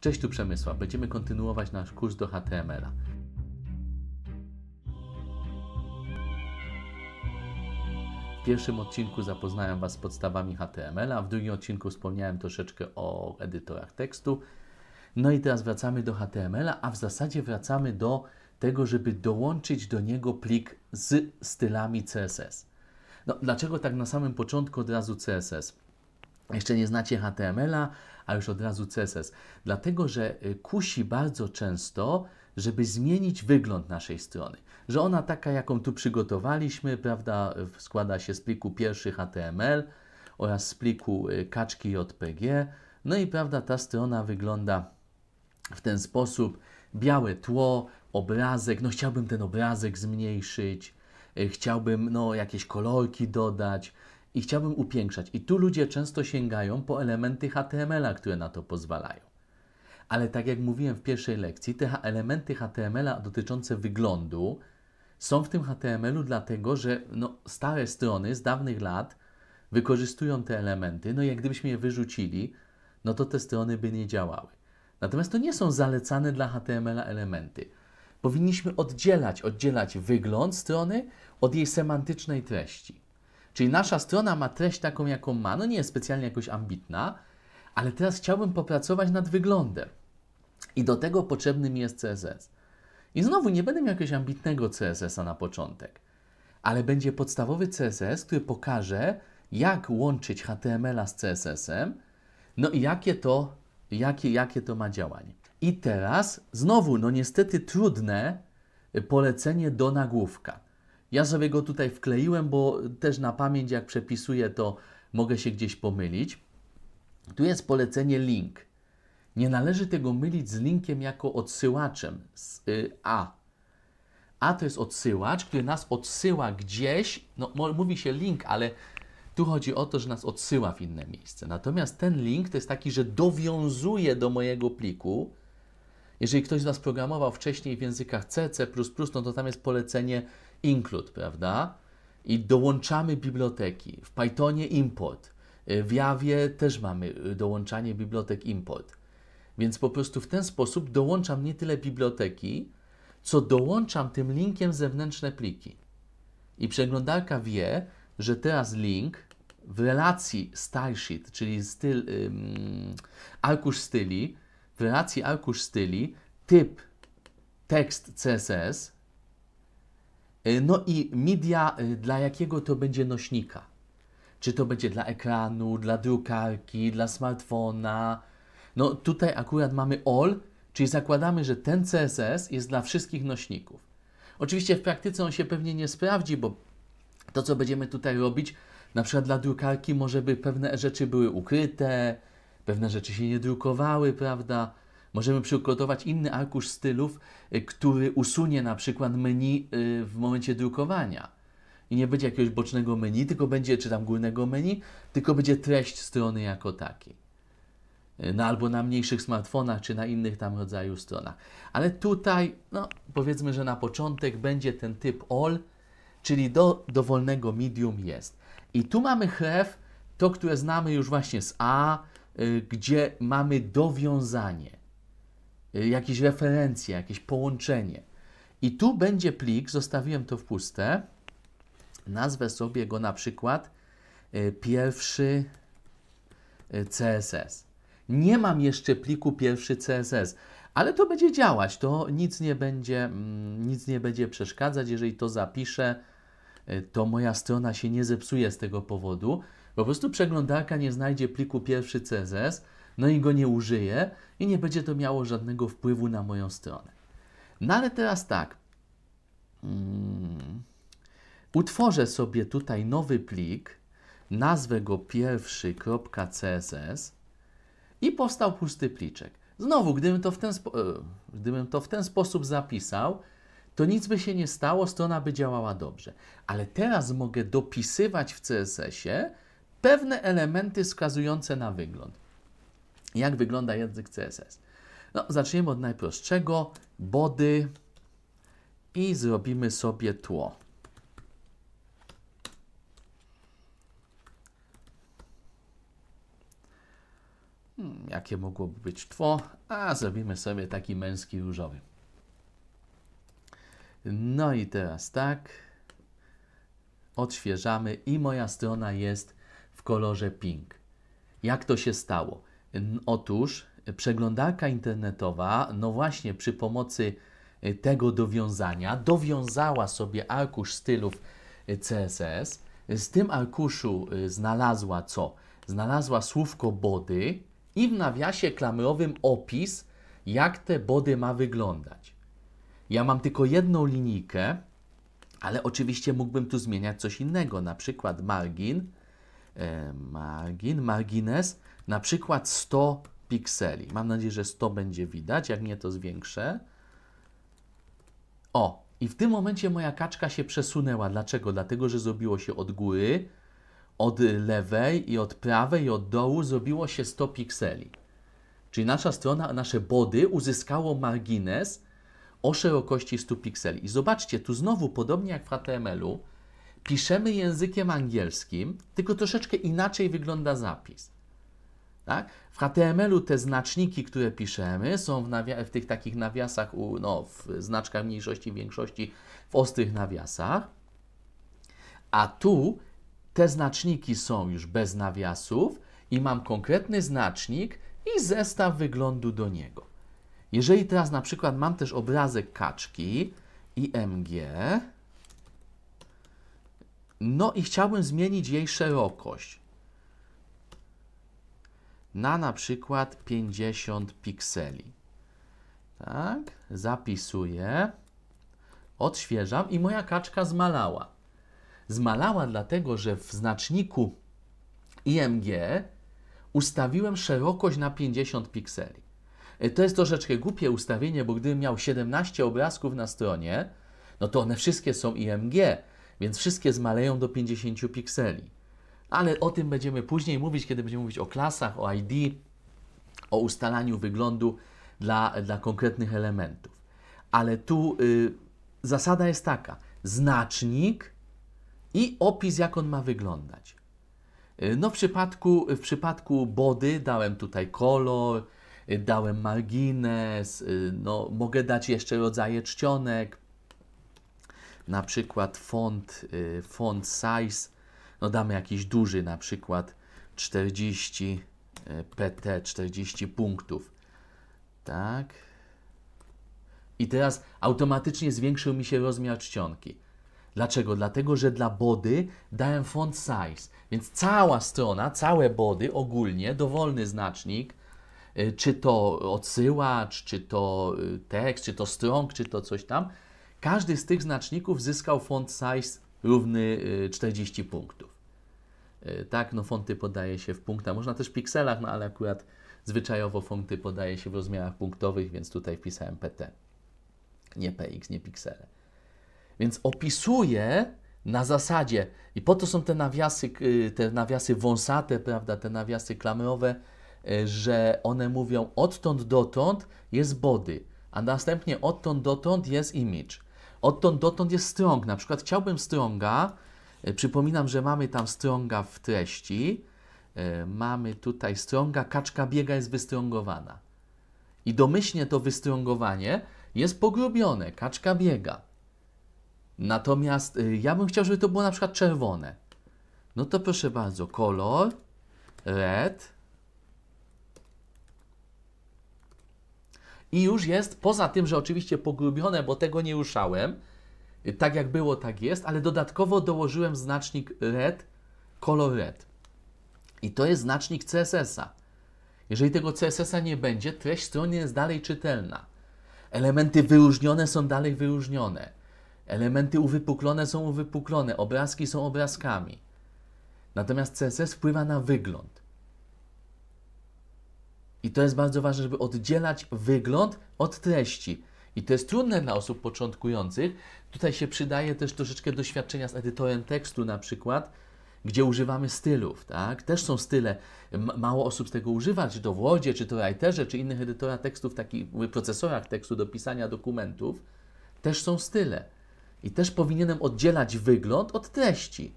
Cześć tu Przemysła, będziemy kontynuować nasz kurs do HTML-a. W pierwszym odcinku zapoznałem Was z podstawami HTML-a, w drugim odcinku wspomniałem troszeczkę o edytorach tekstu. No i teraz wracamy do HTML-a, a w zasadzie wracamy do tego, żeby dołączyć do niego plik z stylami CSS. No, dlaczego tak na samym początku od razu CSS? Jeszcze nie znacie HTML-a, a już od razu CSS. Dlatego, że y, kusi bardzo często, żeby zmienić wygląd naszej strony. Że ona taka, jaką tu przygotowaliśmy, prawda, składa się z pliku pierwszy HTML oraz z pliku y, kaczki JPG. No i prawda, ta strona wygląda w ten sposób. Białe tło, obrazek, no chciałbym ten obrazek zmniejszyć, y, chciałbym no, jakieś kolorki dodać, i chciałbym upiększać. I tu ludzie często sięgają po elementy HTML-a, które na to pozwalają. Ale tak jak mówiłem w pierwszej lekcji, te elementy HTML-a dotyczące wyglądu są w tym HTML-u dlatego, że no, stare strony z dawnych lat wykorzystują te elementy, no i jak gdybyśmy je wyrzucili, no to te strony by nie działały. Natomiast to nie są zalecane dla HTML-a elementy. Powinniśmy oddzielać, oddzielać wygląd strony od jej semantycznej treści. Czyli nasza strona ma treść taką, jaką ma. No nie jest specjalnie jakoś ambitna, ale teraz chciałbym popracować nad wyglądem. I do tego potrzebny mi jest CSS. I znowu nie będę miał jakiegoś ambitnego CSS-a na początek, ale będzie podstawowy CSS, który pokaże, jak łączyć HTML-a z CSS-em, no i jakie to, jakie, jakie to ma działanie. I teraz znowu, no niestety trudne polecenie do nagłówka. Ja sobie go tutaj wkleiłem, bo też na pamięć jak przepisuję, to mogę się gdzieś pomylić. Tu jest polecenie link. Nie należy tego mylić z linkiem jako odsyłaczem z y, A. A to jest odsyłacz, który nas odsyła gdzieś. No, mówi się link, ale tu chodzi o to, że nas odsyła w inne miejsce. Natomiast ten link to jest taki, że dowiązuje do mojego pliku. Jeżeli ktoś z nas programował wcześniej w językach C, C, no to tam jest polecenie include, prawda? I dołączamy biblioteki. W Pythonie import. E, w Javie też mamy e, dołączanie bibliotek import. Więc po prostu w ten sposób dołączam nie tyle biblioteki, co dołączam tym linkiem zewnętrzne pliki. I przeglądarka wie, że teraz link w relacji stylesheet, czyli styl, um, arkusz styli, w relacji arkusz styli, typ tekst CSS, Y, no i media y, dla jakiego to będzie nośnika? Czy to będzie dla ekranu, dla drukarki, dla smartfona? No tutaj akurat mamy all, czyli zakładamy, że ten CSS jest dla wszystkich nośników. Oczywiście w praktyce on się pewnie nie sprawdzi, bo to co będziemy tutaj robić, na przykład dla drukarki może by pewne rzeczy były ukryte, pewne rzeczy się nie drukowały, prawda? Możemy przygotować inny arkusz stylów, y, który usunie na przykład menu y, w momencie drukowania. I nie będzie jakiegoś bocznego menu, tylko będzie, czy tam górnego menu, tylko będzie treść strony jako takiej. Y, no, albo na mniejszych smartfonach, czy na innych tam rodzaju stronach. Ale tutaj, no, powiedzmy, że na początek będzie ten typ all, czyli do dowolnego medium jest. I tu mamy chlew, to, które znamy już właśnie z A, gdzie mamy dowiązanie. Y, jakieś referencje, jakieś połączenie. I tu będzie plik, zostawiłem to w puste. Nazwę sobie go na przykład y, pierwszy y, CSS. Nie mam jeszcze pliku pierwszy CSS, ale to będzie działać. To nic nie będzie, mm, nic nie będzie przeszkadzać. Jeżeli to zapiszę, to moja strona się nie zepsuje z tego powodu. Po prostu przeglądarka nie znajdzie pliku pierwszy CSS, no i go nie użyję i nie będzie to miało żadnego wpływu na moją stronę. No ale teraz tak. Mm. Utworzę sobie tutaj nowy plik, nazwę go pierwszy.css i powstał pusty pliczek. Znowu, gdybym to, w ten e, gdybym to w ten sposób zapisał, to nic by się nie stało, strona by działała dobrze. Ale teraz mogę dopisywać w CSS-ie pewne elementy wskazujące na wygląd. Jak wygląda język CSS? No, zaczniemy od najprostszego, body i zrobimy sobie tło. Hmm, jakie mogłoby być tło? A zrobimy sobie taki męski różowy. No i teraz tak. Odświeżamy i moja strona jest w kolorze pink. Jak to się stało? Otóż przeglądarka internetowa, no właśnie przy pomocy y, tego dowiązania, dowiązała sobie arkusz stylów y, CSS. Z tym arkuszu y, znalazła co? Znalazła słówko body i w nawiasie klamrowym opis, jak te body ma wyglądać. Ja mam tylko jedną linijkę, ale oczywiście mógłbym tu zmieniać coś innego, na przykład margin, e, margin, margines, na przykład 100 pikseli. Mam nadzieję, że 100 będzie widać, jak nie to zwiększę. O, i w tym momencie moja kaczka się przesunęła. Dlaczego? Dlatego, że zrobiło się od góry, od lewej i od prawej i od dołu zrobiło się 100 pikseli. Czyli nasza strona, nasze body uzyskało margines o szerokości 100 pikseli. I zobaczcie, tu znowu, podobnie jak w HTML-u, piszemy językiem angielskim, tylko troszeczkę inaczej wygląda zapis. Tak? W HTML-u te znaczniki, które piszemy, są w, w tych takich nawiasach, u, no, w znaczkach mniejszości, większości, w ostrych nawiasach. A tu te znaczniki są już bez nawiasów i mam konkretny znacznik i zestaw wyglądu do niego. Jeżeli teraz na przykład mam też obrazek kaczki IMG, no i chciałbym zmienić jej szerokość, na na przykład 50 pikseli. Tak, zapisuję, odświeżam i moja kaczka zmalała. Zmalała dlatego, że w znaczniku IMG ustawiłem szerokość na 50 pikseli. E, to jest troszeczkę głupie ustawienie, bo gdybym miał 17 obrazków na stronie, no to one wszystkie są IMG, więc wszystkie zmaleją do 50 pikseli ale o tym będziemy później mówić, kiedy będziemy mówić o klasach, o ID, o ustalaniu wyglądu dla, dla konkretnych elementów. Ale tu y, zasada jest taka: znacznik i opis, jak on ma wyglądać. Y, no, w przypadku, w przypadku body dałem tutaj kolor, y, dałem margines, y, no, mogę dać jeszcze rodzaje czcionek, na przykład font, font size no damy jakiś duży, na przykład 40 PT, 40 punktów. Tak. I teraz automatycznie zwiększył mi się rozmiar czcionki. Dlaczego? Dlatego, że dla body dałem font size, więc cała strona, całe body ogólnie, dowolny znacznik, e, czy to odsyłacz, czy to e, tekst, czy to strong, czy to coś tam, każdy z tych znaczników zyskał font size równy 40 e, punktów. E, tak, no fonty podaje się w punktach, można też w pikselach, no ale akurat zwyczajowo fonty podaje się w rozmiarach punktowych, więc tutaj wpisałem PT, nie PX, nie piksele. Więc opisuję na zasadzie, i po to są te nawiasy, y, te nawiasy wąsate, prawda, te nawiasy klamrowe, e, że one mówią odtąd dotąd jest body, a następnie odtąd dotąd jest image. Odtąd dotąd jest strong. Na przykład chciałbym stronga, E, przypominam, że mamy tam strąga w treści. E, mamy tutaj strąga, kaczka biega jest wystrągowana. I domyślnie to wystrągowanie jest pogrubione, kaczka biega. Natomiast e, ja bym chciał, żeby to było na przykład czerwone. No to proszę bardzo, kolor, red. I już jest, poza tym, że oczywiście pogrubione, bo tego nie ruszałem, Y, tak jak było, tak jest, ale dodatkowo dołożyłem znacznik red, kolor red. I to jest znacznik CSS-a. Jeżeli tego CSS-a nie będzie, treść strony jest dalej czytelna. Elementy wyróżnione są dalej wyróżnione. Elementy uwypuklone są uwypuklone, obrazki są obrazkami. Natomiast CSS wpływa na wygląd. I to jest bardzo ważne, żeby oddzielać wygląd od treści. I to jest trudne dla osób początkujących. Tutaj się przydaje też troszeczkę doświadczenia z edytorem tekstu na przykład, gdzie używamy stylów, tak? Też są style. Mało osób z tego używa, czy to w Wordzie, czy to Writerze, czy innych edytorach tekstów, takich procesorach tekstu do pisania dokumentów. Też są style. I też powinienem oddzielać wygląd od treści.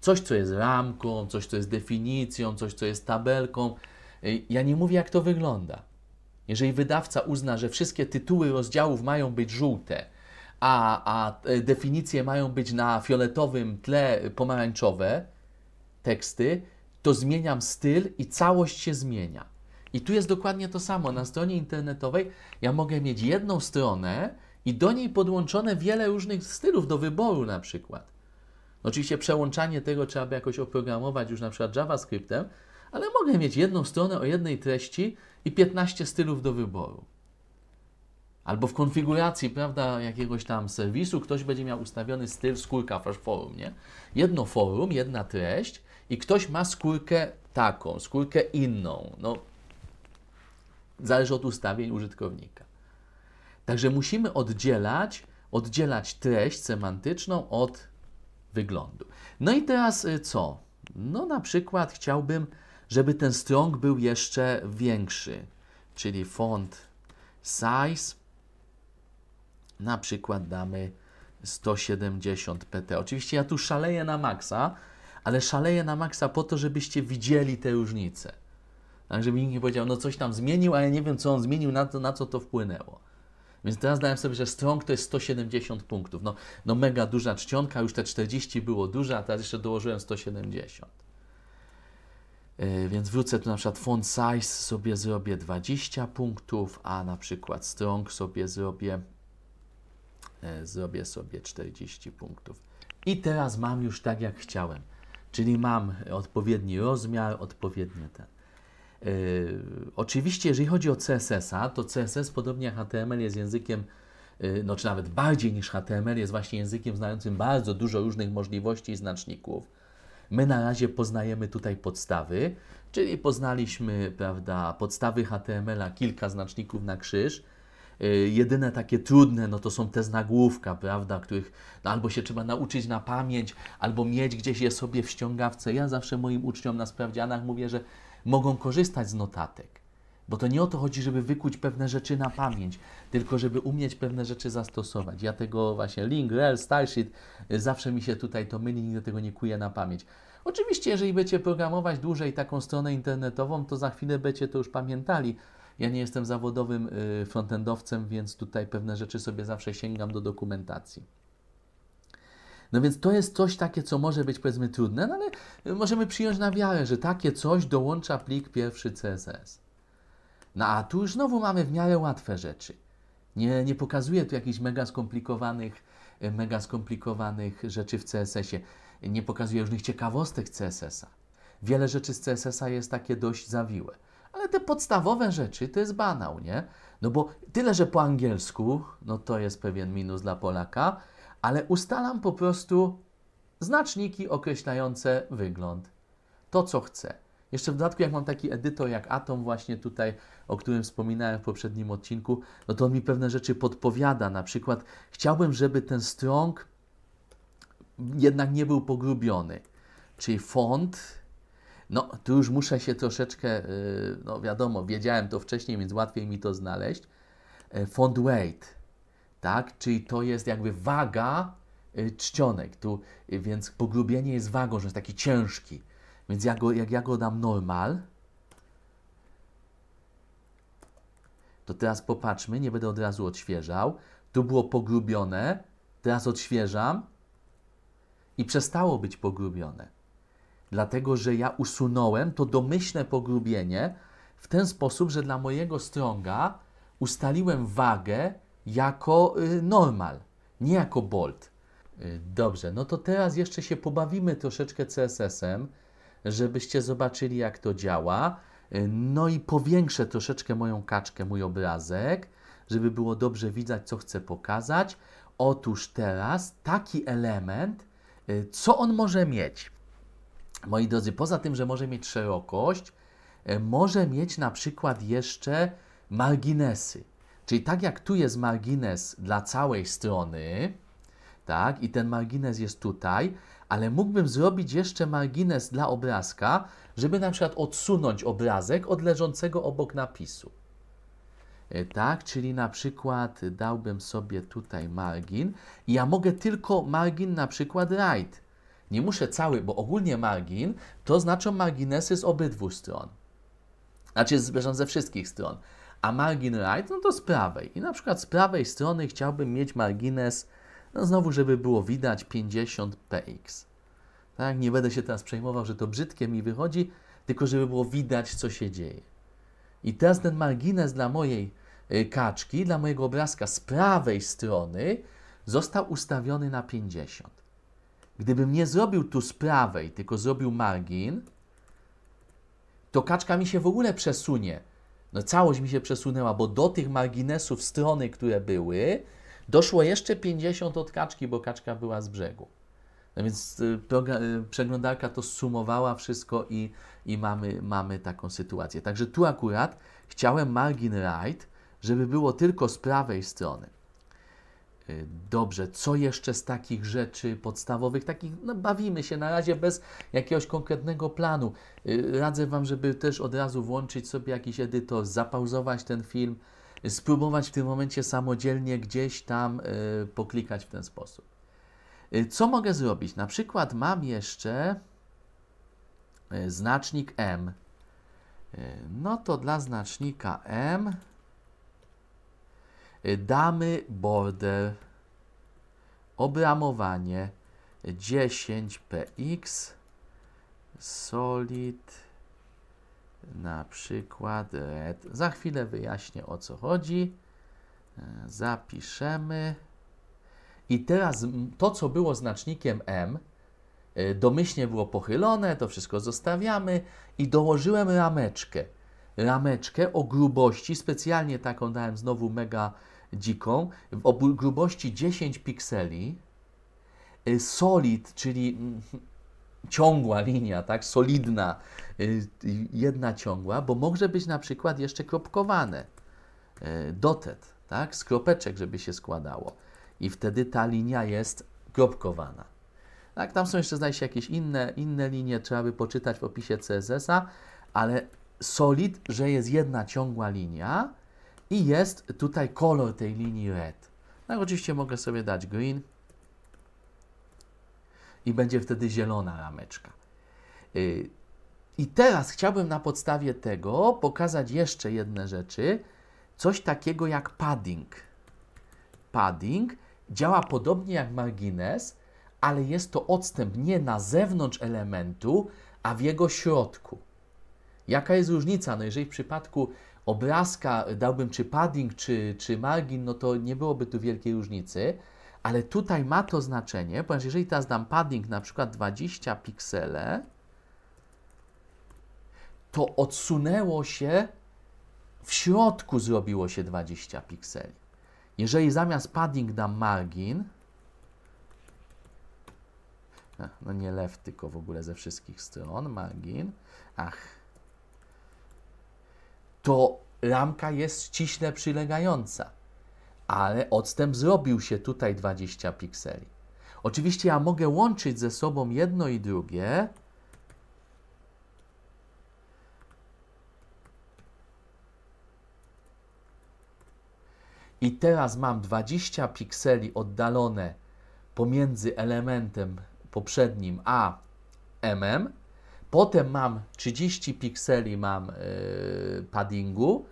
Coś, co jest ramką, coś, co jest definicją, coś, co jest tabelką. Y, ja nie mówię, jak to wygląda. Jeżeli wydawca uzna, że wszystkie tytuły rozdziałów mają być żółte, a, a e, definicje mają być na fioletowym tle pomarańczowe, teksty, to zmieniam styl i całość się zmienia. I tu jest dokładnie to samo. Na stronie internetowej ja mogę mieć jedną stronę i do niej podłączone wiele różnych stylów do wyboru na przykład. Oczywiście przełączanie tego trzeba by jakoś oprogramować już na przykład JavaScriptem, ale mogę mieć jedną stronę o jednej treści i 15 stylów do wyboru. Albo w konfiguracji, prawda, jakiegoś tam serwisu ktoś będzie miał ustawiony styl skórka forum, nie? Jedno forum, jedna treść i ktoś ma skórkę taką, skórkę inną. No, zależy od ustawień użytkownika. Także musimy oddzielać, oddzielać treść semantyczną od wyglądu. No i teraz y, co? No na przykład chciałbym żeby ten strąg był jeszcze większy, czyli font size na przykład damy 170 pt. Oczywiście ja tu szaleję na maksa, ale szaleję na maksa po to, żebyście widzieli te różnice. Tak, żeby nikt nie powiedział, no coś tam zmienił, a ja nie wiem, co on zmienił, na, to, na co to wpłynęło. Więc teraz dałem sobie, że strąg to jest 170 punktów. No, no mega duża czcionka, już te 40 było duża, a teraz jeszcze dołożyłem 170. E, więc wrócę tu na przykład font size sobie zrobię 20 punktów, a na przykład strong sobie zrobię e, zrobię sobie 40 punktów. I teraz mam już tak jak chciałem. Czyli mam odpowiedni rozmiar, odpowiednie ten. Yy, e, oczywiście, jeżeli chodzi o CSS-a, to CSS podobnie jak HTML jest językiem, yy, no czy nawet bardziej niż HTML, jest właśnie językiem znającym bardzo dużo różnych możliwości i znaczników. My na razie poznajemy tutaj podstawy, czyli poznaliśmy prawda, podstawy HTML-a, kilka znaczników na krzyż, y, Jedyne takie trudne, no to są te z nagłówka, prawda, których no albo się trzeba nauczyć na pamięć, albo mieć gdzieś je sobie w ściągawce. Ja zawsze moim uczniom na sprawdzianach mówię, że mogą korzystać z notatek. Bo to nie o to chodzi, żeby wykuć pewne rzeczy na pamięć, tylko żeby umieć pewne rzeczy zastosować. Ja tego właśnie link, rel, stylesheet, y, zawsze mi się tutaj to myli, nigdy tego nie kuję na pamięć. Oczywiście, jeżeli będziecie programować dłużej taką stronę internetową, to za chwilę będziecie to już pamiętali. Ja nie jestem zawodowym y, frontendowcem, więc tutaj pewne rzeczy sobie zawsze sięgam do dokumentacji. No więc to jest coś takie, co może być powiedzmy trudne, no ale y, możemy przyjąć na wiarę, że takie coś dołącza plik pierwszy CSS. No a tu już znowu mamy w miarę łatwe rzeczy. Nie, nie pokazuję tu jakichś mega skomplikowanych, e, mega skomplikowanych rzeczy w CSS-ie. Nie pokazuję różnych ciekawostek CSS-a. Wiele rzeczy z CSS-a jest takie dość zawiłe. Ale te podstawowe rzeczy to jest banał, nie? No bo tyle, że po angielsku, no to jest pewien minus dla Polaka, ale ustalam po prostu znaczniki określające wygląd. To, co chcę. Jeszcze w dodatku, jak mam taki edytor jak Atom, właśnie tutaj, o którym wspominałem w poprzednim odcinku, no to on mi pewne rzeczy podpowiada. Na przykład, chciałbym, żeby ten strąg jednak nie był pogrubiony. Czyli font, no tu już muszę się troszeczkę, y, no wiadomo, wiedziałem to wcześniej, więc łatwiej mi to znaleźć. E, font weight, tak? Czyli to jest jakby waga y, czcionek. Tu, y, więc pogrubienie jest wagą, że jest taki ciężki. Więc go, jak ja go dam normal, to teraz popatrzmy, nie będę od razu odświeżał. Tu było pogrubione, teraz odświeżam i przestało być pogrubione. Dlatego, że ja usunąłem to domyślne pogrubienie w ten sposób, że dla mojego stronga ustaliłem wagę jako y, normal, nie jako bolt. Y, dobrze, no to teraz jeszcze się pobawimy troszeczkę CSS-em żebyście zobaczyli, jak to działa. Y, no i powiększę troszeczkę moją kaczkę, mój obrazek, żeby było dobrze widać, co chcę pokazać. Otóż teraz taki element, y, co on może mieć? Moi drodzy, poza tym, że może mieć szerokość, y, może mieć na przykład jeszcze marginesy. Czyli tak jak tu jest margines dla całej strony, tak, i ten margines jest tutaj, ale mógłbym zrobić jeszcze margines dla obrazka, żeby na przykład odsunąć obrazek od leżącego obok napisu. E, tak, czyli na przykład dałbym sobie tutaj margin i ja mogę tylko margin na przykład right. Nie muszę cały, bo ogólnie margin to znaczą marginesy z obydwu stron. Znaczy, przepraszam, ze wszystkich stron. A margin right, no to z prawej. I na przykład z prawej strony chciałbym mieć margines no znowu, żeby było widać 50 px. Tak, nie będę się teraz przejmował, że to brzydkie mi wychodzi, tylko żeby było widać, co się dzieje. I teraz ten margines dla mojej y, kaczki, dla mojego obrazka z prawej strony został ustawiony na 50. Gdybym nie zrobił tu z prawej, tylko zrobił margin, to kaczka mi się w ogóle przesunie. No całość mi się przesunęła, bo do tych marginesów strony, które były, Doszło jeszcze 50 od kaczki, bo kaczka była z brzegu. No więc droga, y, y, przeglądarka to sumowała wszystko i, i mamy, mamy taką sytuację. Także tu akurat chciałem margin right, żeby było tylko z prawej strony. Y, dobrze, co jeszcze z takich rzeczy podstawowych, takich, no bawimy się na razie bez jakiegoś konkretnego planu. Radzę Wam, żeby też od razu włączyć sobie jakiś edytor, zapauzować ten film, spróbować w tym momencie samodzielnie gdzieś tam e, poklikać w ten sposób. E, co mogę zrobić? Na przykład mam jeszcze e, znacznik M. No to dla znacznika M damy border obramowanie 10px solid na przykład, e, za chwilę wyjaśnię o co chodzi. E, zapiszemy. I teraz to, co było znacznikiem M, e, domyślnie było pochylone, to wszystko zostawiamy i dołożyłem rameczkę. Rameczkę o grubości, specjalnie taką dałem znowu mega dziką, o grubości 10 pikseli. Solid, czyli ciągła linia, tak, solidna, y, y, jedna ciągła, bo może być na przykład jeszcze kropkowane, y, dotet, tak, z kropeczek, żeby się składało. I wtedy ta linia jest kropkowana. Tak, tam są jeszcze, znajdzie się jakieś inne, inne linie, trzeba by poczytać w opisie CSS-a, ale solid, że jest jedna ciągła linia i jest tutaj kolor tej linii red. Tak, oczywiście mogę sobie dać green, i będzie wtedy zielona rameczka. Y, I teraz chciałbym na podstawie tego pokazać jeszcze jedne rzeczy. Coś takiego jak padding. Padding działa podobnie jak margines, ale jest to odstęp nie na zewnątrz elementu, a w jego środku. Jaka jest różnica? No jeżeli w przypadku obrazka dałbym czy padding, czy, czy margin, no to nie byłoby tu wielkiej różnicy. Ale tutaj ma to znaczenie, ponieważ jeżeli teraz dam padding na przykład 20 piksele, to odsunęło się, w środku zrobiło się 20 pikseli. Jeżeli zamiast padding dam margin, no nie lew, tylko w ogóle ze wszystkich stron, margin, ach, to ramka jest ściśle przylegająca ale odstęp zrobił się tutaj 20 pikseli. Oczywiście ja mogę łączyć ze sobą jedno i drugie. I teraz mam 20 pikseli oddalone pomiędzy elementem poprzednim a mm. Potem mam 30 pikseli mam yy, paddingu,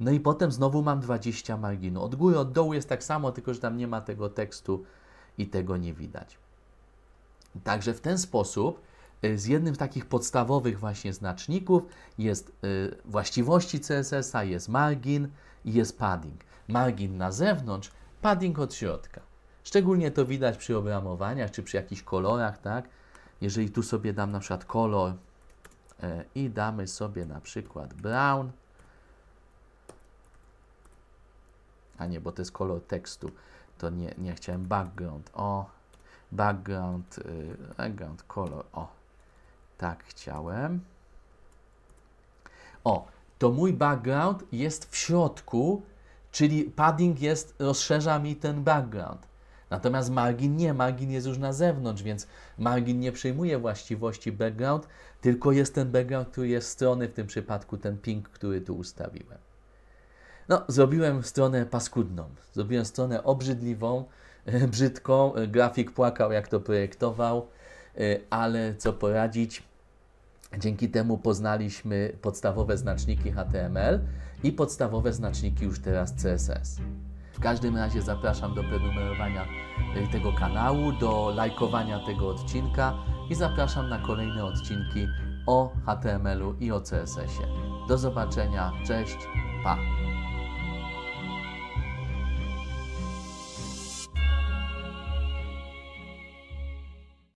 no i potem znowu mam 20 marginu. Od góry, od dołu jest tak samo, tylko że tam nie ma tego tekstu i tego nie widać. Także w ten sposób y, z jednym z takich podstawowych właśnie znaczników jest y, właściwości CSS-a, jest margin i jest padding. Margin na zewnątrz, padding od środka. Szczególnie to widać przy obramowaniach czy przy jakichś kolorach, tak? Jeżeli tu sobie dam na przykład kolor y, i damy sobie na przykład brown, A nie, bo to jest kolor tekstu. To nie, nie chciałem background. O, background, y, background color. O, tak chciałem. O, to mój background jest w środku, czyli padding jest, rozszerza mi ten background. Natomiast margin nie, margin jest już na zewnątrz, więc margin nie przyjmuje właściwości background, tylko jest ten background, który jest strony, w tym przypadku ten pink, który tu ustawiłem. No, zrobiłem stronę paskudną, zrobiłem stronę obrzydliwą, e, brzydką. E, grafik płakał, jak to projektował, e, ale co poradzić. Dzięki temu poznaliśmy podstawowe znaczniki HTML i podstawowe znaczniki już teraz CSS. W każdym razie zapraszam do prenumerowania tego kanału, do lajkowania tego odcinka i zapraszam na kolejne odcinki o HTML-u i o CSS-ie. Do zobaczenia, cześć, pa!